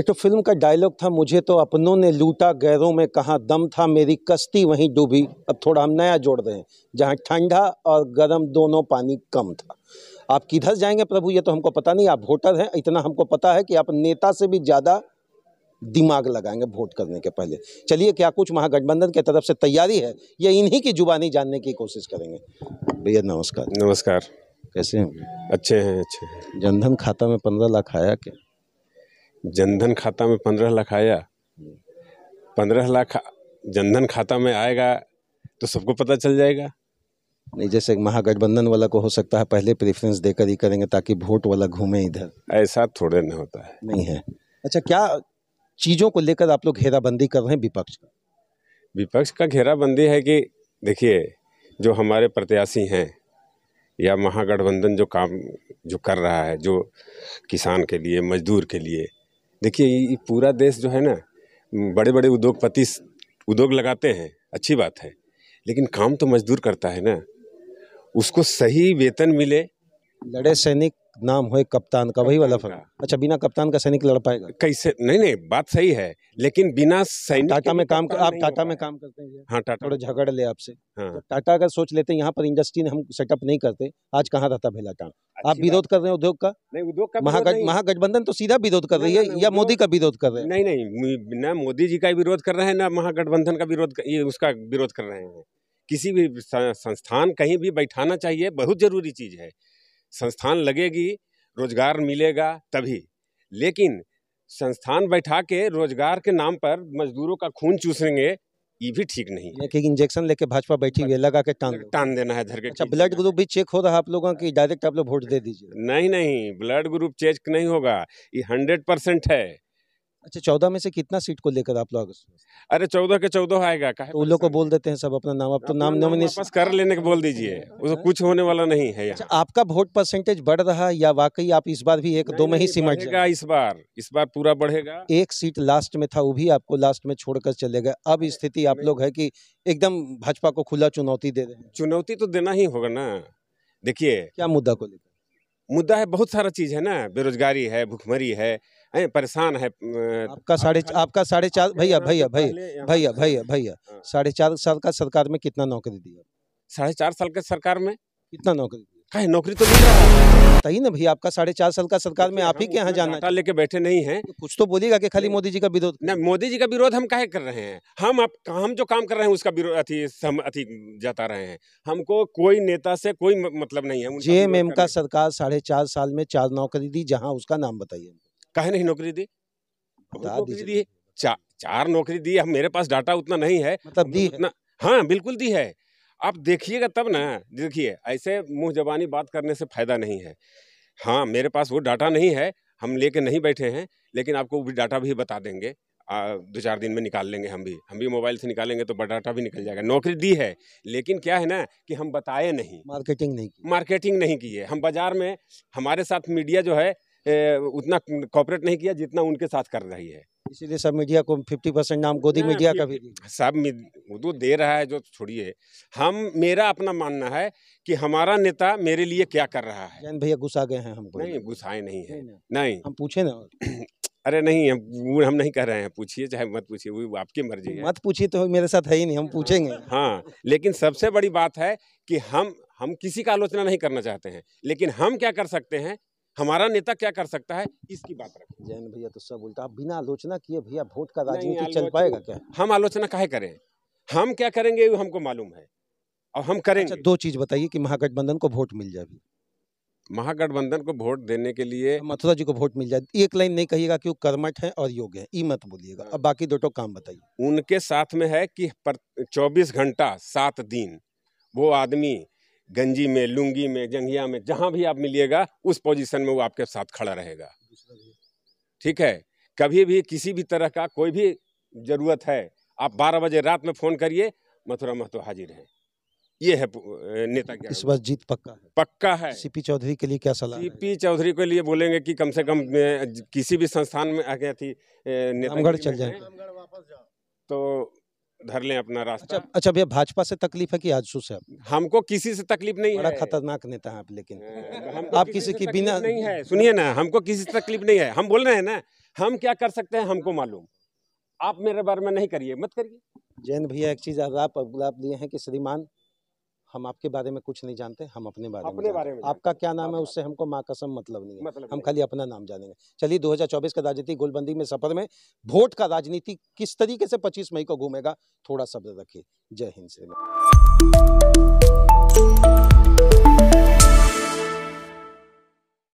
एक तो फिल्म का डायलॉग था मुझे तो अपनों ने लूटा गैरों में कहाँ दम था मेरी कश्ती वहीं डूबी अब थोड़ा हम नया जोड़ रहे हैं जहाँ ठंडा और गर्म दोनों पानी कम था आप किधर जाएंगे प्रभु ये तो हमको पता नहीं आप वोटर हैं इतना हमको पता है कि आप नेता से भी ज़्यादा दिमाग लगाएंगे वोट करने के पहले चलिए क्या कुछ महागठबंधन की तरफ से तैयारी है या इन्हीं की जुबानी जानने की कोशिश करेंगे भैया नमस्कार नमस्कार कैसे हैं अच्छे हैं अच्छे जनधन खाता में पंद्रह लाख आया क्या जनधन खाता में पंद्रह लाख आया पंद्रह लाख जनधन खाता में आएगा तो सबको पता चल जाएगा नहीं जैसे महागठबंधन वाला को हो सकता है पहले प्रेफरेंस देकर ही करेंगे ताकि वोट वाला घूमे इधर ऐसा थोड़े नहीं होता है नहीं है अच्छा क्या चीज़ों को लेकर आप लोग घेराबंदी कर रहे हैं विपक्ष का विपक्ष का घेराबंदी है कि देखिए जो हमारे प्रत्याशी हैं या महागठबंधन जो काम जो कर रहा है जो किसान के लिए मजदूर के लिए देखिए ये पूरा देश जो है ना बड़े बड़े उद्योगपति उद्योग लगाते हैं अच्छी बात है लेकिन काम तो मजदूर करता है ना उसको सही वेतन मिले लड़े सैनिक नाम हो कप्तान का वही वाला फर्क अच्छा बिना कप्तान का सैनिक लड़ पाएगा कैसे नहीं नहीं बात सही है लेकिन बिना सैनिक टाटा में काम आप टाटा में काम करते हैं हाँ टाटा थोड़ा झगड़ ले आपसे हाँ। तो टाटा अगर सोच लेते हैं यहाँ पर इंडस्ट्री हम सेटअप नहीं करते आज कहाँ रहता भेला काम आप विरोध कर रहे हैं उद्योग का नहीं उद्योग का महागठबंधन तो सीधा विरोध कर रही है या मोदी का विरोध कर रहे हैं नहीं नहीं न मोदी जी का विरोध कर रहे हैं ना महागठबंधन का विरोध उसका विरोध कर रहे हैं किसी भी संस्थान कहीं भी बैठाना चाहिए बहुत जरूरी चीज़ है संस्थान लगेगी रोजगार मिलेगा तभी लेकिन संस्थान बैठा के रोजगार के नाम पर मजदूरों का खून चूसेंगे ये भी ठीक नहीं है कि इंजेक्शन लेके भाजपा बैठी हुई है लगा के टांग टांग देना है धर के अच्छा ब्लड ग्रुप भी चेक हो रहा है आप लोगों की डायरेक्ट आप लोग वोट दे दीजिए नहीं नहीं ब्लड ग्रुप चेक नहीं होगा ये हंड्रेड परसेंट है अच्छा चौदह में से कितना सीट को लेकर आप लोग अरे चौदह के चौदह आएगा का तो लोग को बोल देते हैं सब अपना नाम अब तो नाम नॉमिनेशन तो कर लेने के बोल दीजिए अच्छा। उसको कुछ होने वाला नहीं है अच्छा, आपका वोट परसेंटेज बढ़ रहा है या वाकई आप इस बार भी एक दो में ही सिमट जाएगा इस बार इस बार पूरा बढ़ेगा एक सीट लास्ट में था वो भी आपको लास्ट में छोड़कर चले गए अब स्थिति आप लोग है की एकदम भाजपा को खुला चुनौती दे रहे चुनौती तो देना ही होगा ना देखिए क्या मुद्दा को लेकर मुद्दा है बहुत सारा चीज है ना बेरोजगारी है भुखमरी है परेशान है आपका साढ़े आपका साढ़े चार भैया भैया भैया भैया भैया भैया साढ़े चार साल का सरकार में कितना नौकरी दिया साढ़े चार साल के सरकार में कितना नौकरी दिया कहे नौकरी तो मिल रहा है ना भैया आपका साढ़े चार साल का सरकार में आप ही के यहाँ जाना लेके बैठे नहीं है तो कुछ तो बोलिएगा कि खाली मोदी जी का विरोध नहीं मोदी जी का विरोध हम कहे कर रहे हैं हम आप हम जो काम कर रहे हैं उसका विरोध अति हम अथी जाता रहे हैं हमको कोई नेता से कोई मतलब नहीं है जे एम का सरकार साढ़े चार साल में चार नौकरी दी जहाँ उसका नाम बताइए काहे नहीं नौकरी दी नौकरी दी चा, चार नौकरी दी हम मेरे पास डाटा उतना नहीं है मतलब दी उतना हाँ बिल्कुल दी है आप देखिएगा तब ना देखिए ऐसे मुंह जबानी बात करने से फायदा नहीं है हाँ मेरे पास वो डाटा नहीं है हम लेके नहीं बैठे हैं लेकिन आपको भी डाटा भी बता देंगे आ, दो चार दिन में निकाल लेंगे हम भी हम भी मोबाइल से निकालेंगे तो डाटा भी निकल जाएगा नौकरी दी है लेकिन क्या है ना कि हम बताए नहीं मार्केटिंग नहीं की मार्केटिंग नहीं की है हम बाजार में हमारे साथ मीडिया जो है उतना कॉपरेट नहीं किया जितना उनके साथ कर रही है इसीलिए सब मीडिया को 50 परसेंट नाम गोदी ना, मीडिया का भी सब उर्दू तो दे रहा है जो छोड़िए हम मेरा अपना मानना है कि हमारा नेता मेरे लिए क्या कर रहा है भैया गुस्सा गए हैं हमको नहीं गुस्साए नहीं है नहीं हम पूछे ना अरे नहीं हम हम नहीं कह रहे हैं पूछिए चाहे मत पूछिए वो आपकी मर्जी है मत पूछिए तो मेरे साथ है ही नहीं हम पूछेंगे हाँ लेकिन सबसे बड़ी बात है कि हम हम किसी का आलोचना नहीं करना चाहते हैं लेकिन हम क्या कर सकते हैं हमारा नेता क्या कर सकता है इसकी बात रखें जैन भैया तो सब बोलता बिना आलोचना किए भैया वोट का राजनीति चल पाएगा क्या हम आलोचना काहे करें हम क्या करेंगे हमको मालूम है और हम अच्छा, करेंगे अच्छा, दो चीज बताइए कि महागठबंधन को वोट मिल जाए महागठबंधन को वोट देने के लिए अच्छा, मथुरा जी को वोट मिल जाए एक लाइन नहीं कहिएगा कि वो कर्मठ है और योग्य है ई मत बोलिएगा अब बाकी दो टो काम बताइए उनके साथ में है कि पर चौबीस घंटा सात दिन वो आदमी गंजी में लुंगी में जंघिया में जहाँ भी आप मिलिएगा उस पोजीशन में वो आपके साथ खड़ा रहेगा ठीक है कभी भी किसी भी तरह का कोई भी ज़रूरत है आप बारह बजे रात में फ़ोन करिए मथुरा महतो हाजिर है ये है नेता क्या इस बार जीत पक्का है पक्का है सीपी चौधरी के लिए क्या सलाह सीपी चौधरी के लिए बोलेंगे कि कम से कम किसी भी संस्थान में आ गया थी नेतागढ़ चल जाए तो धर लें अपना रास्ता अच्छा, अच्छा भैया भाजपा से तकलीफ है कि आजसू से हमको किसी से तकलीफ नहीं बड़ा है खतरनाक नेता है आप लेकिन हाँ, तो आप किसी की बिना नहीं है सुनिए ना हमको किसी से तकलीफ नहीं है हम बोल रहे हैं ना हम क्या कर सकते हैं हमको मालूम आप मेरे बारे में नहीं करिए मत करिए जैन भैया एक चीज़ आप लिए हैं कि श्रीमान हम आपके बारे में कुछ नहीं जानते हम अपने बारे अपने में बारे में आपका क्या नाम है उससे हमको माँ कसम मतलब नहीं है मतलब हम खाली अपना नाम जानेंगे चलिए 2024 का राजनीतिक गोलबंदी में सफर में वोट का राजनीति किस तरीके से 25 मई को घूमेगा थोड़ा शब्द रखिए जय हिंद श्री